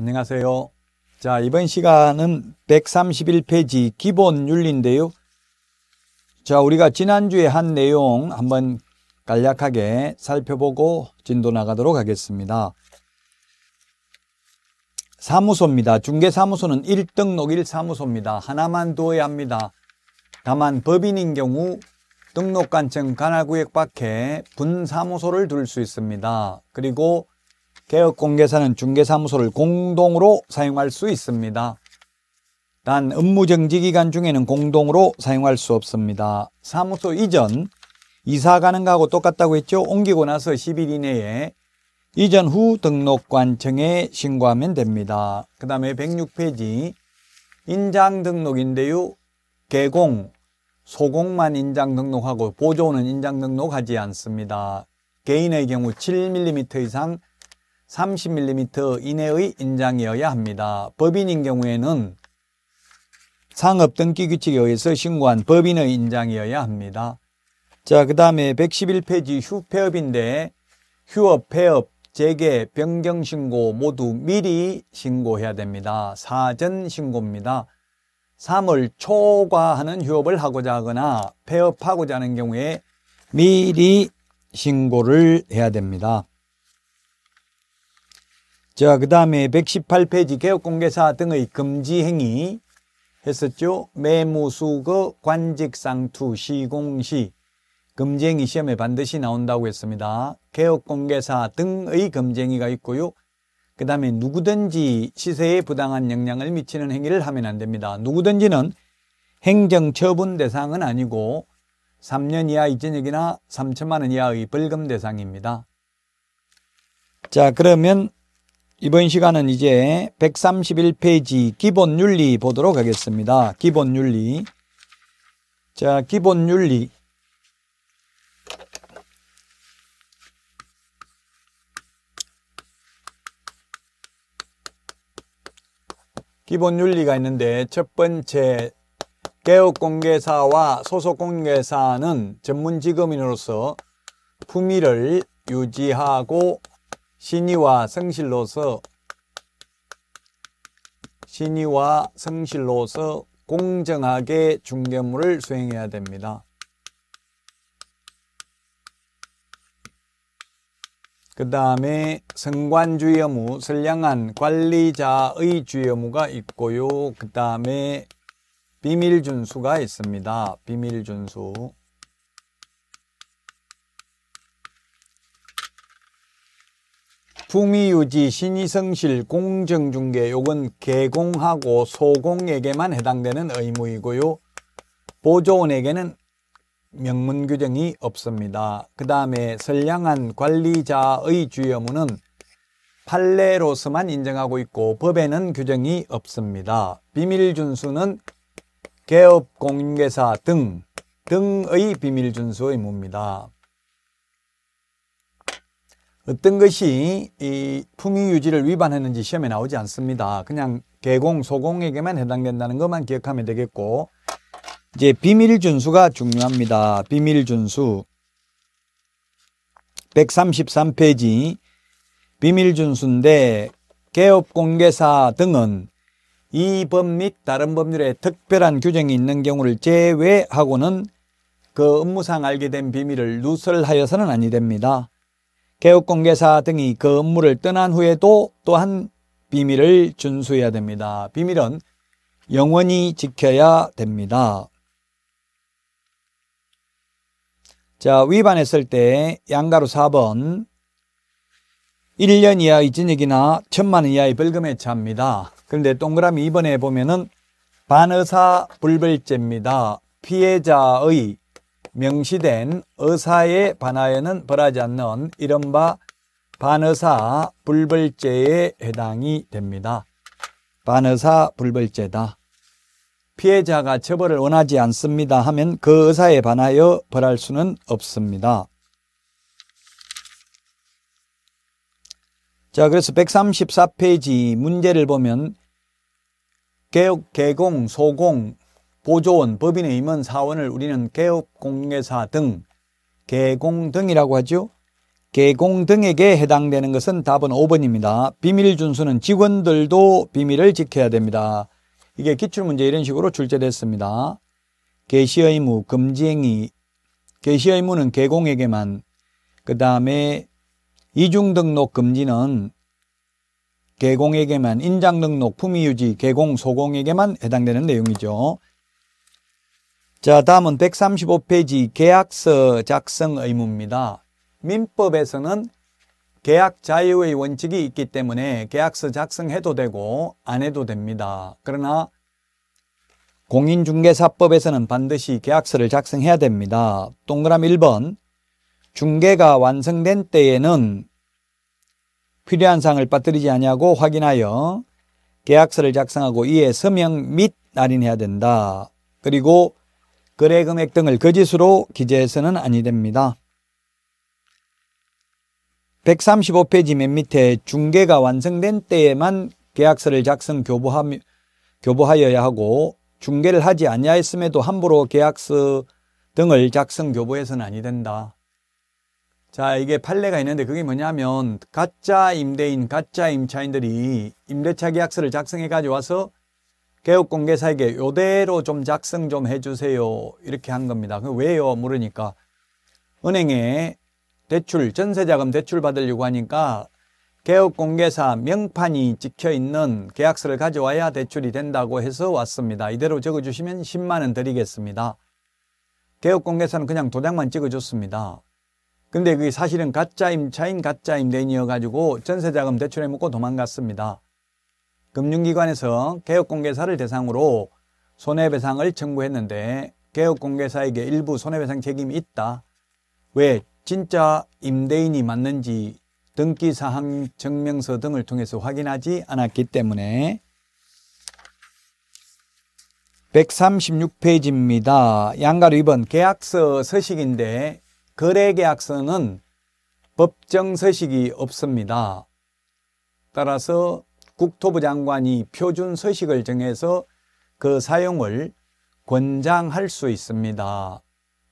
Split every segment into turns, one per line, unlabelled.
안녕하세요. 자, 이번 시간은 131페이지 기본 윤리인데요. 자, 우리가 지난주에 한 내용 한번 간략하게 살펴보고 진도 나가도록 하겠습니다. 사무소입니다. 중개사무소는 1등록 1사무소입니다. 하나만 두어야 합니다. 다만 법인인 경우 등록관청 관할구역 밖에 분사무소를 둘 수 있습니다. 그리고 개업공개사는 중개사무소를 공동으로 사용할 수 있습니다. 단 업무정지 기간 중에는 공동으로 사용할 수 없습니다. 사무소 이전, 이사 가는 거하고 똑같다고 했죠? 옮기고 나서 10일 이내에 이전 후 등록관청에 신고하면 됩니다. 그 다음에 106페이지 인장 등록인데요. 개공, 소공만 인장 등록하고 보조는 인장 등록하지 않습니다. 개인의 경우 7mm 이상 30mm 이내의 인장이어야 합니다. 법인인 경우에는 상업 등기 규칙에 의해서 신고한 법인의 인장이어야 합니다. 자, 그 다음에 111페이지 휴폐업인데 휴업, 폐업, 재개, 변경 신고 모두 미리 신고해야 됩니다. 사전 신고입니다. 3월 초과 하는 휴업을 하고자 하거나 폐업하고자 하는 경우에 미리 신고를 해야 됩니다. 자, 그 다음에 118페이지 개업공개사 등의 금지행위 했었죠. 매무수거 관직상투 시공시 금쟁이 시험에 반드시 나온다고 했습니다. 개업공개사 등의 금쟁이가 있고요. 그 다음에 누구든지 시세에 부당한 영향을 미치는 행위를 하면 안 됩니다. 누구든지는 행정처분 대상은 아니고 3년 이하 이전역이나 3천만 원 이하의 벌금 대상입니다. 자 그러면 이번 시간은 이제 131페이지 기본 윤리 보도록 하겠습니다. 기본 윤리. 자, 기본 윤리. 기본 윤리가 있는데 첫 번째 개업공개사와 소속공개사는 전문지검인으로서 품위를 유지하고 신의와 성실로서 신의와 성실로서 공정하게 중개물을 수행해야 됩니다. 그 다음에 성관주의무, 선량한 관리자의 주의무가 있고요. 그 다음에 비밀준수가 있습니다. 비밀준수. 품위유지, 신의성실, 공정중개 요건 개공하고 소공에게만 해당되는 의무이고요. 보조원에게는 명문 규정이 없습니다. 그 다음에 선량한 관리자의 주의무는 판례로서만 인정하고 있고 법에는 규정이 없습니다. 비밀준수는 개업공인회사 등 등의 비밀준수 의무입니다. 어떤 것이 이 풍위 유지를 위반했는지 시험에 나오지 않습니다. 그냥 개공, 소공에게만 해당된다는 것만 기억하면 되겠고 이제 비밀 준수가 중요합니다. 비밀 준수 133페이지 비밀 준수인데 개업 공개사 등은 이 법 및 다른 법률에 특별한 규정이 있는 경우를 제외하고는 그 업무상 알게 된 비밀을 누설하여서는 아니 됩니다. 개업공개사 등이 그 업무를 떠난 후에도 또한 비밀을 준수해야 됩니다. 비밀은 영원히 지켜야 됩니다. 자, 위반했을 때 양가로 4번 1년 이하의 진역이나1 천만 원 이하의 벌금에 처합니다. 그런데 동그라미 2번에 보면은 반의사 불벌죄입니다. 피해자의 명시된 의사에 반하여는 벌하지 않는 이른바 반의사 불벌죄에 해당이 됩니다. 반의사 불벌죄다. 피해자가 처벌을 원하지 않습니다 하면 그 의사에 반하여 벌할 수는 없습니다. 자, 그래서 134페이지 문제를 보면 개공, 소공, 보조원, 법인의 임원, 사원을 우리는 개업공개사 등, 개공 등이라고 하죠. 개공 등에게 해당되는 것은 답은 5번입니다. 비밀 준수는 직원들도 비밀을 지켜야 됩니다. 이게 기출문제 이런 식으로 출제됐습니다. 개시 의무, 금지행위. 개시 의무는 개공에게만. 그 다음에 이중 등록 금지는 개공에게만, 인장 등록, 품위 유지, 개공, 소공에게만 해당되는 내용이죠. 자, 다음은 135페이지 계약서 작성 의무입니다. 민법에서는 계약 자유의 원칙이 있기 때문에 계약서 작성해도 되고 안 해도 됩니다. 그러나 공인중개사법에서는 반드시 계약서를 작성해야 됩니다. 동그라미 1번 중개가 완성된 때에는 필요한 사항을 빠뜨리지 아니하고 확인하여 계약서를 작성하고 이에 서명 및 날인해야 된다. 그리고 거래 금액 등을 거짓으로 그 기재해서는 아니 됩니다. 135페이지 맨 밑에 중개가 완성된 때에만 계약서를 작성 교부함, 교부하여야 하고 중개를 하지 아니하였음에도 함부로 계약서 등을 작성 교부해서는 아니 된다. 자 이게 판례가 있는데 그게 뭐냐면 가짜 임대인, 가짜 임차인들이 임대차 계약서를 작성해 가지고 와서 개혁공개사에게 요대로 좀 작성 좀 해주세요 이렇게 한 겁니다 그 왜요 물으니까 은행에 대출 전세자금 대출 받으려고 하니까 개혁공개사 명판이 찍혀있는 계약서를 가져와야 대출이 된다고 해서 왔습니다 이대로 적어주시면 10만원 드리겠습니다 개혁공개사는 그냥 도장만 찍어줬습니다 근데 그게 사실은 가짜 임차인 가짜 임대인이어가지고 전세자금 대출해 먹고 도망갔습니다 금융기관에서 개업공개사를 대상으로 손해배상을 청구했는데 개업공개사에게 일부 손해배상 책임이 있다. 왜 진짜 임대인이 맞는지 등기사항 증명서 등을 통해서 확인하지 않았기 때문에 136페이지입니다. 양가로 2번 계약서 서식인데 거래계약서는 법정 서식이 없습니다. 따라서 국토부 장관이 표준 서식을 정해서 그 사용을 권장할 수 있습니다.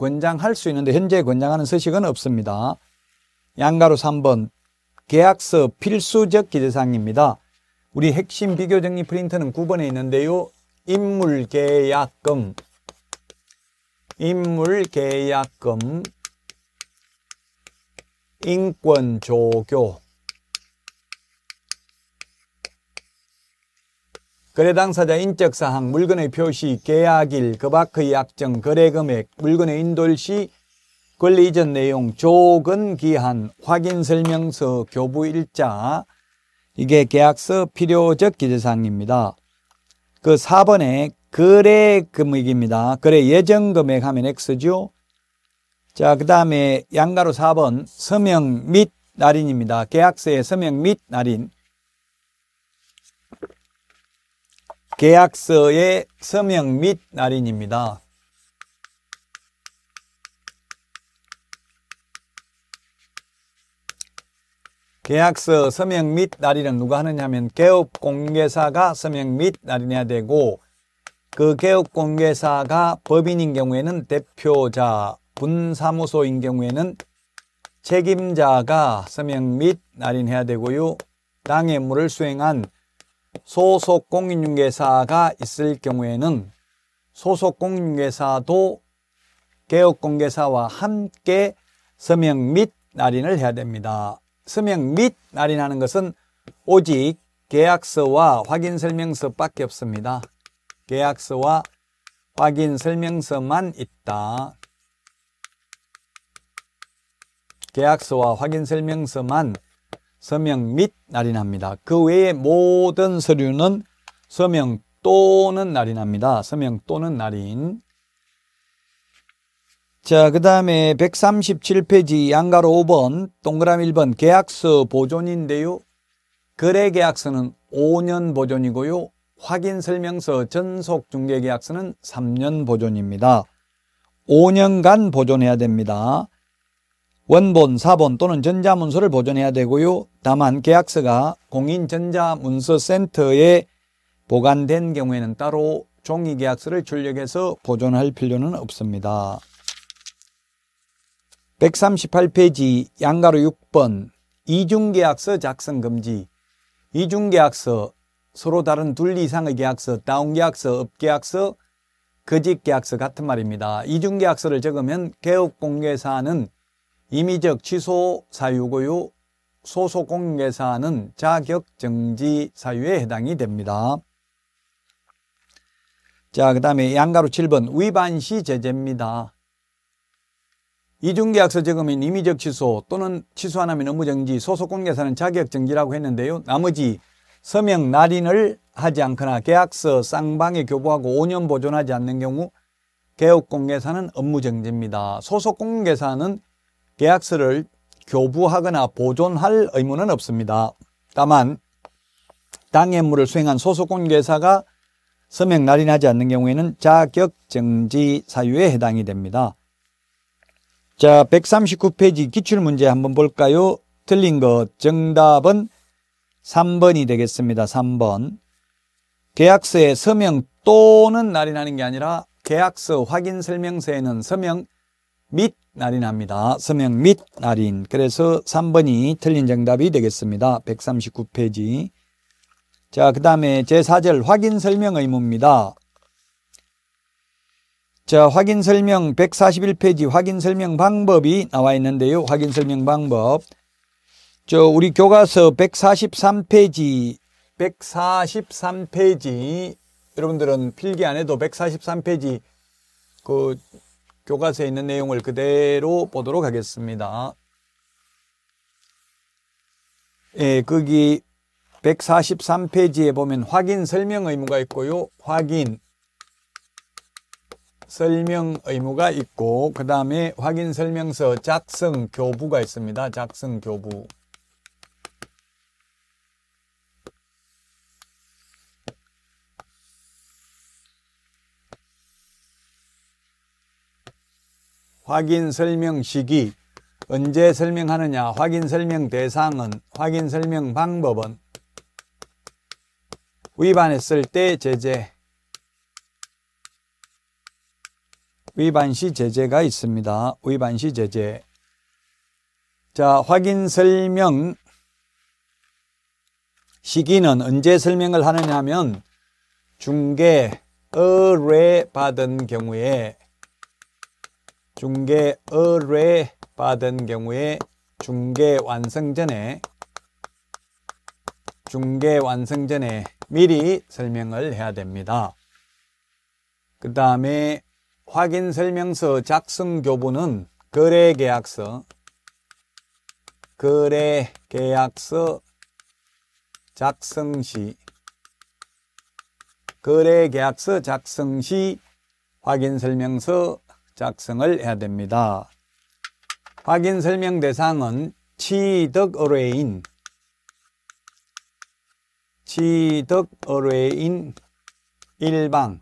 권장할 수 있는데 현재 권장하는 서식은 없습니다. 양가로 3번 계약서 필수적 기재사항입니다. 우리 핵심 비교 정리 프린트는 9번에 있는데요. 인물 계약금 인물 계약금 인권 조교 거래 당사자 인적 사항, 물건의 표시, 계약일, 그밖의 약정, 거래 금액, 물건의 인돌 시 권리 이전 내용, 조건 기한, 확인 설명서, 교부 일자 이게 계약서 필요적 기재사항입니다. 그 4번에 거래 금액입니다. 거래 예정 금액 하면 X죠. 자, 그 다음에 양가로 4번 서명 및 날인입니다. 계약서의 서명 및 날인. 계약서의 서명 및 날인입니다. 계약서 서명 및 날인은 누가 하느냐 하면 개업 공개사가 서명 및 날인해야 되고 그 개업 공개사가 법인인 경우에는 대표자, 분사무소인 경우에는 책임자가 서명 및 날인해야 되고요. 당해물을 수행한 소속 공인중개사가 있을 경우에는 소속 공인중개사도 개업공개사와 함께 서명 및 날인을 해야 됩니다. 서명 및 날인하는 것은 오직 계약서와 확인설명서밖에 없습니다. 계약서와 확인설명서만 있다. 계약서와 확인설명서만 서명 및 날인합니다. 그 외의 모든 서류는 서명 또는 날인합니다. 서명 또는 날인. 자, 그 다음에 137페이지 양가로 5번, 동그라미 1번 계약서 보존인데요. 거래 계약서는 5년 보존이고요. 확인 설명서 전속 중개 계약서는 3년 보존입니다. 5년간 보존해야 됩니다. 원본, 사본 또는 전자문서를 보존해야 되고요. 다만 계약서가 공인전자문서센터에 보관된 경우에는 따로 종이계약서를 출력해서 보존할 필요는 없습니다. 138페이지 양가로 6번 이중계약서 작성 금지 이중계약서 서로 다른 둘 이상의 계약서, 다운계약서, 업계약서, 거짓계약서 같은 말입니다. 이중계약서를 적으면 개업공개사는 임의적 취소 사유고요 소속공개사는 자격정지 사유에 해당이 됩니다. 자, 그 다음에 양가로 7번 위반 시 제재입니다. 이중계약서 적금인 임의적 취소 또는 취소 안 하면 업무정지, 소속공개사는 자격정지라고 했는데요. 나머지 서명 날인을 하지 않거나 계약서 쌍방에 교부하고 5년 보존하지 않는 경우 개업공개사는 업무정지입니다. 소속공개사는 계약서를 교부하거나 보존할 의무는 없습니다. 다만 당해 무를 수행한 소속 공개사가 서명 날인하지 않는 경우에는 자격 정지 사유에 해당이 됩니다. 자, 139페이지 기출 문제 한번 볼까요? 틀린 것 정답은 3번이 되겠습니다. 3번. 계약서에 서명 또는 날인하는 게 아니라 계약서 확인 설명서에는 서명 및 날인합니다. 서명 및 날인. 그래서 3번이 틀린 정답이 되겠습니다. 139페이지. 자, 그 다음에 제4절 확인 설명 의무입니다. 자, 확인 설명 141페이지 확인 설명 방법이 나와 있는데요. 확인 설명 방법. 저, 우리 교과서 143페이지, 143페이지. 여러분들은 필기 안 해도 143페이지 그 교과서에 있는 내용을 그대로 보도록 하겠습니다. 예, 거기 143페이지에 보면 확인 설명 의무가 있고요. 확인 설명 의무가 있고 그 다음에 확인 설명서 작성 교부가 있습니다. 작성 교부 확인 설명 시기, 언제 설명하느냐, 확인 설명 대상은, 확인 설명 방법은, 위반했을 때 제재, 위반 시 제재가 있습니다. 위반 시 제재. 자, 확인 설명 시기는 언제 설명을 하느냐 하면 중개, 의뢰 받은 경우에 중개의뢰 받은 경우에 중개 완성 전에 중개 완성 전에 미리 설명을 해야 됩니다. 그 다음에 확인 설명서 작성 교부는 거래 계약서 거래 계약서 작성 시 거래 계약서 작성 시 확인 설명서 작성을 해야 됩니다. 확인 설명 대상은 취득 의뢰인 취득 의뢰인 일방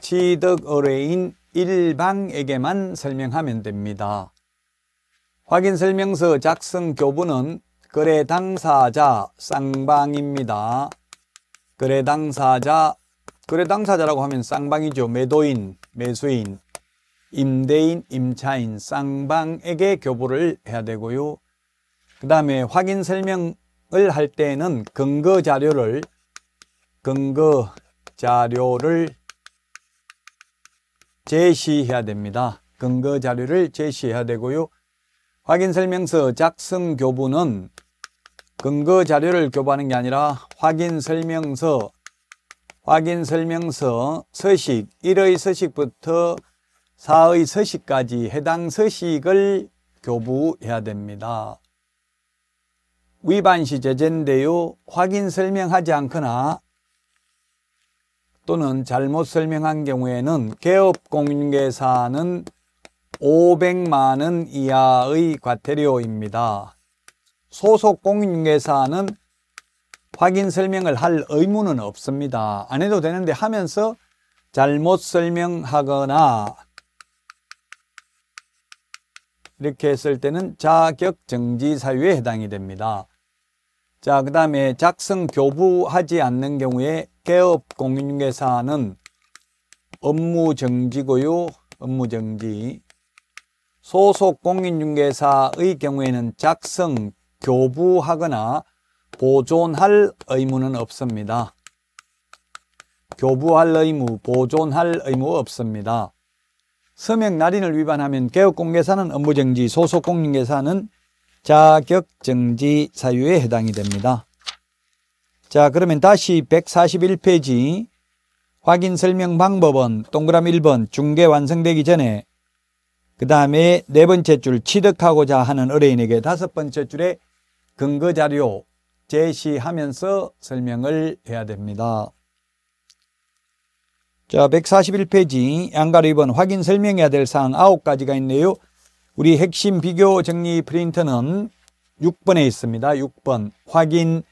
취득 의뢰인 일방에게만 설명하면 됩니다. 확인 설명서 작성 교부는 거래 당사자 쌍방입니다. 거래 당사자 거래 당사자라고 하면 쌍방이죠. 매도인, 매수인, 임대인, 임차인, 쌍방에게 교부를 해야 되고요. 그 다음에 확인 설명을 할 때에는 근거 자료를 근거 자료를 제시해야 됩니다. 근거 자료를 제시해야 되고요. 확인 설명서 작성 교부는 근거 자료를 교부하는 게 아니라 확인 설명서 확인 설명서, 서식, 1의 서식부터 4의 서식까지 해당 서식을 교부해야 됩니다. 위반 시 제재인데요. 확인 설명하지 않거나 또는 잘못 설명한 경우에는 개업공인계사는 500만원 이하의 과태료입니다. 소속공인계사는 확인 설명을 할 의무는 없습니다. 안 해도 되는데 하면서 잘못 설명하거나 이렇게 했을 때는 자격 정지 사유에 해당이 됩니다. 자, 그 다음에 작성 교부하지 않는 경우에 개업 공인중개사는 업무 정지고요. 업무 정지. 소속 공인중개사의 경우에는 작성 교부하거나 보존할 의무는 없습니다. 교부할 의무, 보존할 의무 없습니다. 서명 날인을 위반하면 개업공개사는 업무정지, 소속공인계사는 자격정지 사유에 해당이 됩니다. 자 그러면 다시 141페이지 확인 설명 방법은 동그라미 1번 중개 완성되기 전에 그 다음에 네 번째 줄 취득하고자 하는 의뢰인에게 다섯 번째 줄에 근거자료 제시하면서 설명을 해야 됩니다. 자, 141페이지 양가로 번 확인 설명해야 될 사항 9가지가 있네요. 우리 핵심 비교 정리 프린트는 6번에 있습니다. 6번 확인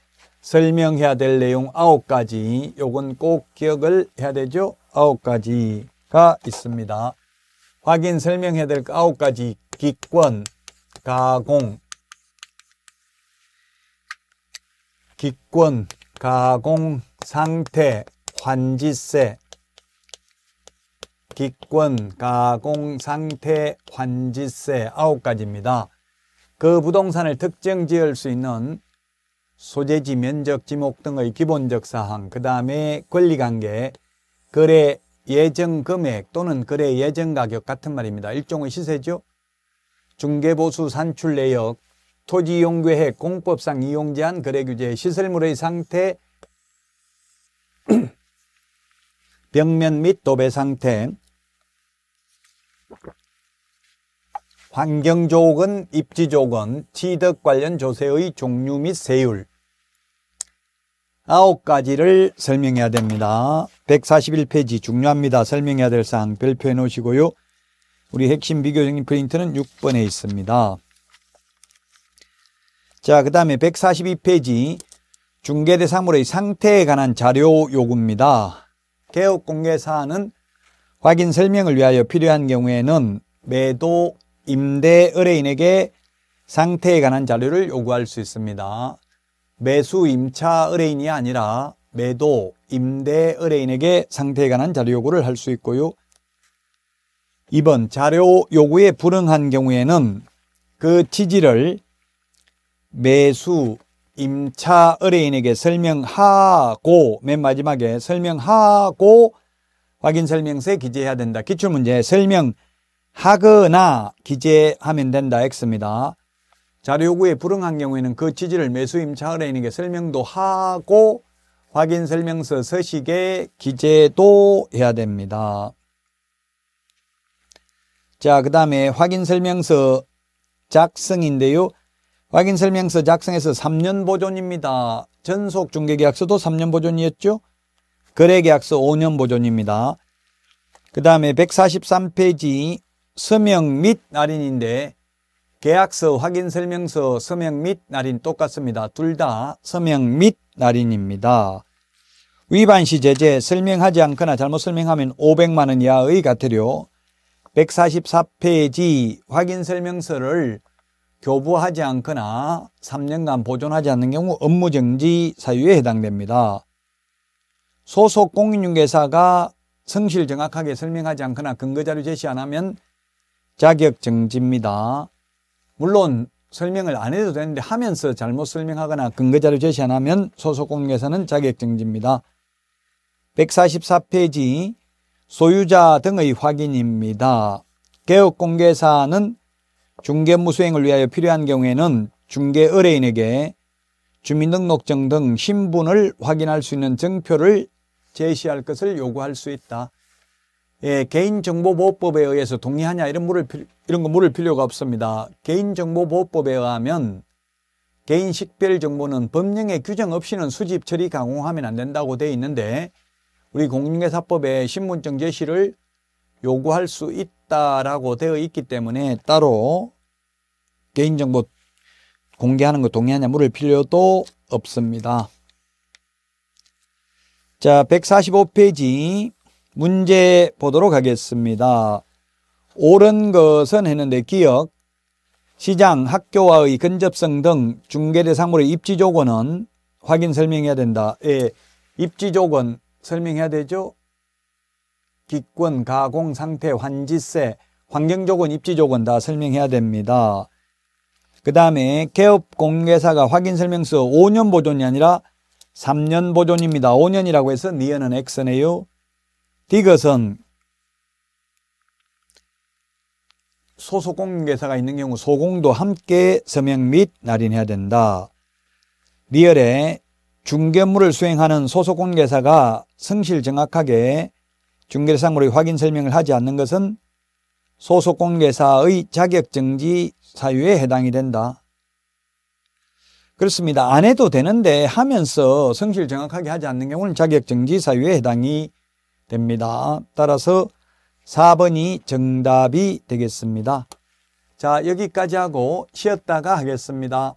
설명해야 될 내용 9가지 요건 꼭 기억을 해야 되죠. 9가지가 있습니다. 확인 설명해야 될 9가지 그 기권, 가공, 기권, 가공, 상태, 환지세 기권, 가공, 상태, 환지세 아홉 가지입니다. 그 부동산을 특정 지을 수 있는 소재지, 면적, 지목 등의 기본적 사항, 그 다음에 권리관계, 거래 예정 금액 또는 거래 예정 가격 같은 말입니다. 일종의 시세죠. 중개보수 산출 내역, 토지이용계획 공법상 이용제한 거래규제 시설물의 상태 벽면 및 도배 상태 환경조건, 입지조건, 취득 관련 조세의 종류 및 세율 아홉 가지를 설명해야 됩니다. 141페이지 중요합니다. 설명해야 될 사항 별표해 놓으시고요. 우리 핵심 비교적인 프린트는 6번에 있습니다. 자, 그 다음에 142페이지 중개대상물의 상태에 관한 자료 요구입니다. 개업 공개 사안은 확인 설명을 위하여 필요한 경우에는 매도 임대 의뢰인에게 상태에 관한 자료를 요구할 수 있습니다. 매수 임차 의뢰인이 아니라 매도 임대 의뢰인에게 상태에 관한 자료 요구를 할 수 있고요. 2번 자료 요구에 불응한 경우에는 그 취지를 매수 임차 의뢰인에게 설명하고 맨 마지막에 설명하고 확인 설명서에 기재해야 된다. 기출문제 설명하거나 기재하면 된다. X입니다. 자료 요구에 불응한 경우에는 그 취지를 매수 임차 의뢰인에게 설명도 하고 확인 설명서 서식에 기재도 해야 됩니다. 자, 그 다음에 확인 설명서 작성인데요. 확인 설명서 작성해서 3년 보존입니다. 전속 중개계약서도 3년 보존이었죠. 거래계약서 5년 보존입니다. 그 다음에 143페이지 서명 및 날인인데 계약서 확인 설명서 서명 및 날인 똑같습니다. 둘 다 서명 및 날인입니다. 위반 시 제재 설명하지 않거나 잘못 설명하면 500만 원 이하의 과태료 144페이지 확인 설명서를 교부하지 않거나 3년간 보존하지 않는 경우 업무정지 사유에 해당됩니다. 소속 공인중개사가 성실 정확하게 설명하지 않거나 근거자료 제시 안 하면 자격정지입니다. 물론 설명을 안 해도 되는데 하면서 잘못 설명하거나 근거자료 제시 안 하면 소속 공인중개사는 자격정지입니다. 144페이지 소유자 등의 확인입니다. 개업공개사는 중개무 수행을 위하여 필요한 경우에는 중개 의뢰인에게 주민등록증 등 신분을 확인할 수 있는 증표를 제시할 것을 요구할 수 있다. 예, 개인정보보호법에 의해서 동의하냐 이런 물을 이런 거 물을 필요가 없습니다. 개인정보보호법에 의하면 개인 식별 정보는 법령의 규정 없이는 수집 처리 강호하면 안 된다고 되어 있는데 우리 공인개사법에 신분증 제시를 요구할 수 있다라고 되어 있기 때문에 따로 개인정보 공개하는 거 동의하냐 물을 필요도 없습니다. 자, 145페이지 문제 보도록 하겠습니다. 옳은 것은 했는데 기억, 시장, 학교와의 근접성 등 중개대상물의 입지조건은 확인 설명해야 된다. 예, 입지조건 설명해야 되죠? 기권, 가공, 상태, 환지세, 환경조건, 입지조건 다 설명해야 됩니다. 그 다음에 개업 공개사가 확인 설명서 5년 보존이 아니라 3년 보존입니다. 5년이라고 해서 니은은 X네요. 디귿은 소속 공개사가 있는 경우 소공도 함께 서명 및 날인해야 된다. 리얼에 중개물을 수행하는 소속 공개사가 성실 정확하게 중개사물의 확인 설명을 하지 않는 것은 소속공개사의 자격정지 사유에 해당이 된다. 그렇습니다. 안 해도 되는데 하면서 성실 정확하게 하지 않는 경우는 자격정지 사유에 해당이 됩니다. 따라서 4번이 정답이 되겠습니다. 자, 여기까지 하고 쉬었다가 하겠습니다.